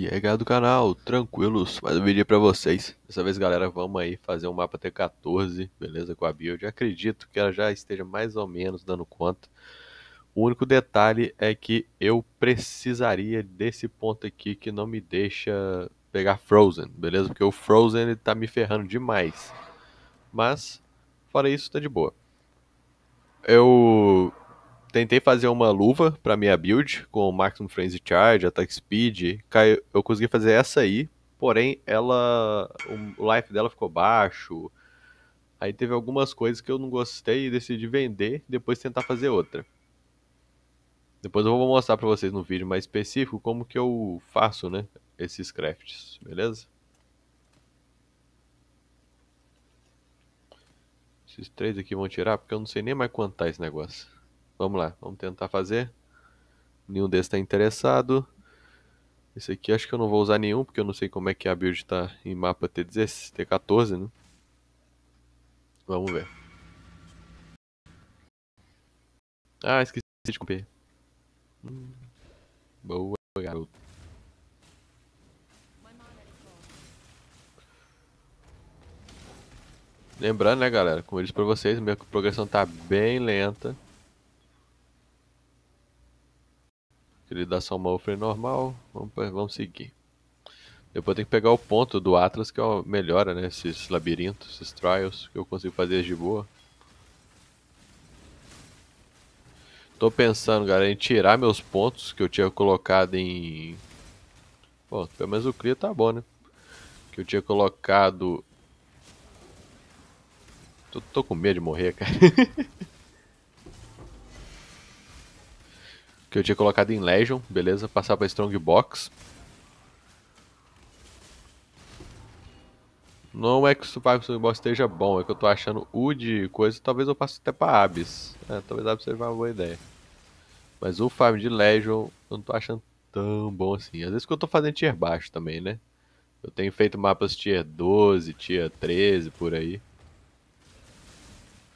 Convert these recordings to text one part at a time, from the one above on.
E aí, galera do canal, tranquilos, mais um vídeo pra vocês. Dessa vez, galera, vamos aí fazer um mapa T14, beleza, com a build. Acredito que ela já esteja mais ou menos dando conta. O único detalhe é que eu precisaria desse ponto aqui que não me deixa pegar Frozen, beleza? Porque o Frozen ele tá me ferrando demais. Mas, fora isso, tá de boa. Eu tentei fazer uma luva para minha build com Maximum Frenzy Charge, Attack Speed. Caiu, eu consegui fazer essa aí, porém ela o life dela ficou baixo. Aí teve algumas coisas que eu não gostei e decidi vender, depois tentar fazer outra. Depois eu vou mostrar para vocês no vídeo mais específico como que eu faço, né, esses crafts, beleza? Esses três aqui vão tirar porque eu não sei nem mais quanto tá esse negócio. Vamos lá, vamos tentar fazer. Nenhum desses está interessado. Esse aqui acho que eu não vou usar nenhum, porque eu não sei como é que a build está em mapa T16, T14, né? Vamos ver. Ah, esqueci de comer. Hum, boa, garoto. Lembrando, né, galera, como eu disse pra vocês, minha progressão tá bem lenta. Ele dá só uma ofre normal. Vamos, vamos seguir. Depois tem que pegar o ponto do Atlas, que é uma melhora, né? Esses labirintos, esses trials, que eu consigo fazer de boa. Tô pensando, galera, em tirar meus pontos que eu tinha colocado em... pelo menos o Cria tá bom, né? Que eu tinha colocado... Tô, tô com medo de morrer, cara. que eu tinha colocado em Legion, beleza? Passar para Strongbox. Não é que o Survival Strongbox esteja bom, é que eu estou achando U de coisa, talvez eu passe até para Abyss. É, talvez Abyss seja uma boa ideia. Mas o farm de Legion eu não estou achando tão bom assim. Às vezes que eu estou fazendo tier baixo também, né? Eu tenho feito mapas tier 12, tier 13, por aí.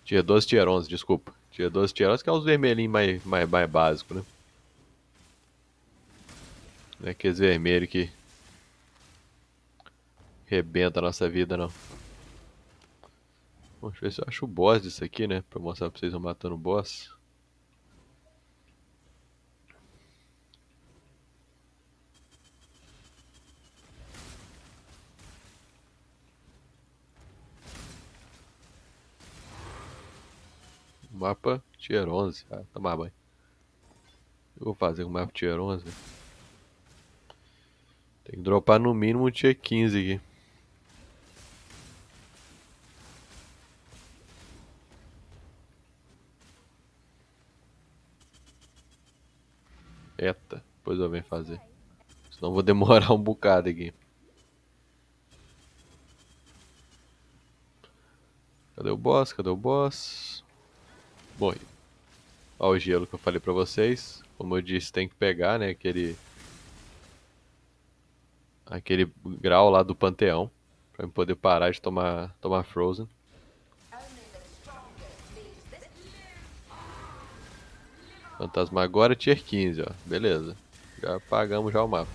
Tier 12, tier 11, desculpa. Tier 12, tier 11, que é os vermelhinhos mais, mais, mais básicos, né? Não é aqueles vermelhos que rebenta a nossa vida não. Vamos ver se eu acho o boss disso aqui, né? Pra mostrar pra vocês eu matando o boss. Mapa Tier 11. Ah, tomar banho. Eu vou fazer um mapa Tier 11. Tem que dropar no mínimo um tier 15 aqui. Eita, depois eu venho fazer. Senão vou demorar um bocado aqui. Cadê o boss? Cadê o boss? Morri. Olha o gelo que eu falei pra vocês. Como eu disse, tem que pegar, né? Aquele aquele grau lá do panteão para poder parar de tomar tomar frozen. Fantasma agora tier 15, ó. Beleza. Já apagamos já o mapa.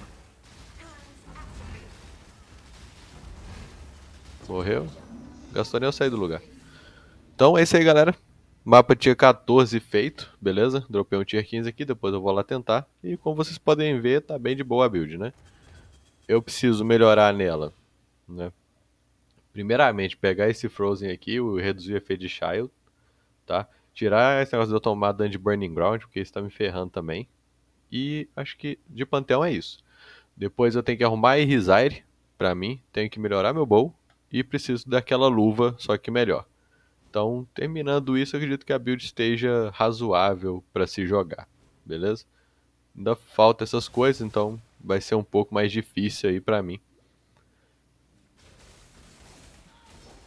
Morreu. Gastou nem eu sair do lugar. Então é isso aí, galera. Mapa tier 14 feito, beleza? Dropei um tier 15 aqui, depois eu vou lá tentar. E como vocês podem ver, tá bem de boa a build, né? eu preciso melhorar nela, né? Primeiramente, pegar esse Frozen aqui, o reduzir o efeito de Child, tá? Tirar esse negócio de eu tomar dano de Burning Ground, porque isso tá me ferrando também. E acho que de Panteão é isso. Depois eu tenho que arrumar e Resire pra mim, tenho que melhorar meu bowl e preciso daquela luva, só que melhor. Então, terminando isso, eu acredito que a build esteja razoável para se jogar, beleza? Ainda falta essas coisas, então vai ser um pouco mais difícil aí para mim.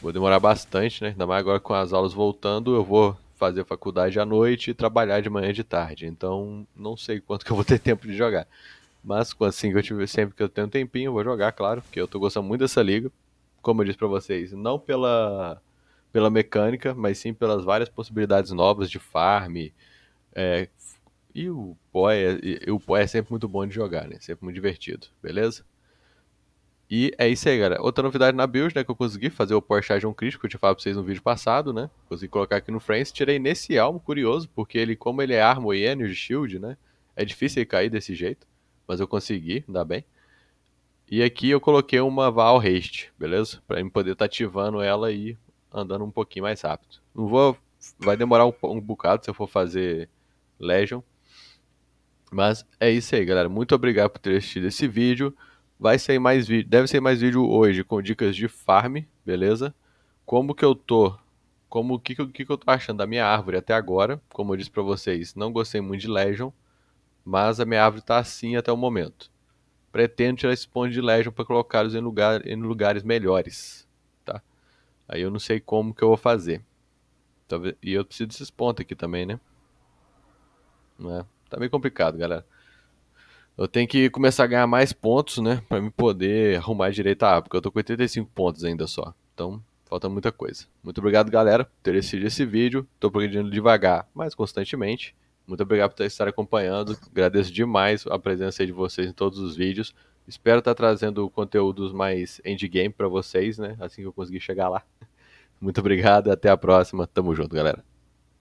Vou demorar bastante, né? Ainda mais agora com as aulas voltando, eu vou fazer faculdade à noite e trabalhar de manhã e de tarde. Então, não sei quanto que eu vou ter tempo de jogar. Mas assim que eu tiver, sempre que eu tenho um tempinho, eu vou jogar, claro, porque eu tô gostando muito dessa liga. Como eu disse para vocês, não pela pela mecânica, mas sim pelas várias possibilidades novas de farm, é, e o pó é, e, o pó é sempre muito bom de jogar, né? Sempre muito divertido, beleza? E é isso aí, galera. Outra novidade na build, né, que eu consegui fazer o Porsche um crítico, que eu tinha falado pra vocês no vídeo passado, né? Consegui colocar aqui no Friends, tirei nesse almo, curioso, porque ele, como ele é armor e energy shield, né? É difícil ele cair desse jeito, mas eu consegui, ainda bem. E aqui eu coloquei uma Val Haste, beleza? Pra mim poder estar tá ativando ela e andando um pouquinho mais rápido. Não vou... Vai demorar um, um bocado se eu for fazer Legion, mas é isso aí, galera. Muito obrigado por ter assistido esse vídeo. Vai sair mais vídeo, deve sair mais vídeo hoje com dicas de farm, beleza? Como que eu tô? Como que que, que eu tô achando da minha árvore até agora? Como eu disse para vocês, não gostei muito de Legion, mas a minha árvore tá assim até o momento. Pretendo tirar esse ponto de Legion para colocá-los em, lugar, em lugares melhores, tá? Aí eu não sei como que eu vou fazer. E eu preciso desses pontos aqui também, né? Não é? tá meio complicado, galera. Eu tenho que começar a ganhar mais pontos, né? Pra me poder arrumar direito a ah, porque eu tô com 85 pontos ainda só. Então, falta muita coisa. Muito obrigado, galera, por ter assistido esse vídeo. Tô progredindo devagar, mas constantemente. Muito obrigado por estar acompanhando. Agradeço demais a presença de vocês em todos os vídeos. Espero estar tá trazendo conteúdos mais endgame para vocês, né? Assim que eu conseguir chegar lá. Muito obrigado, até a próxima. Tamo junto, galera.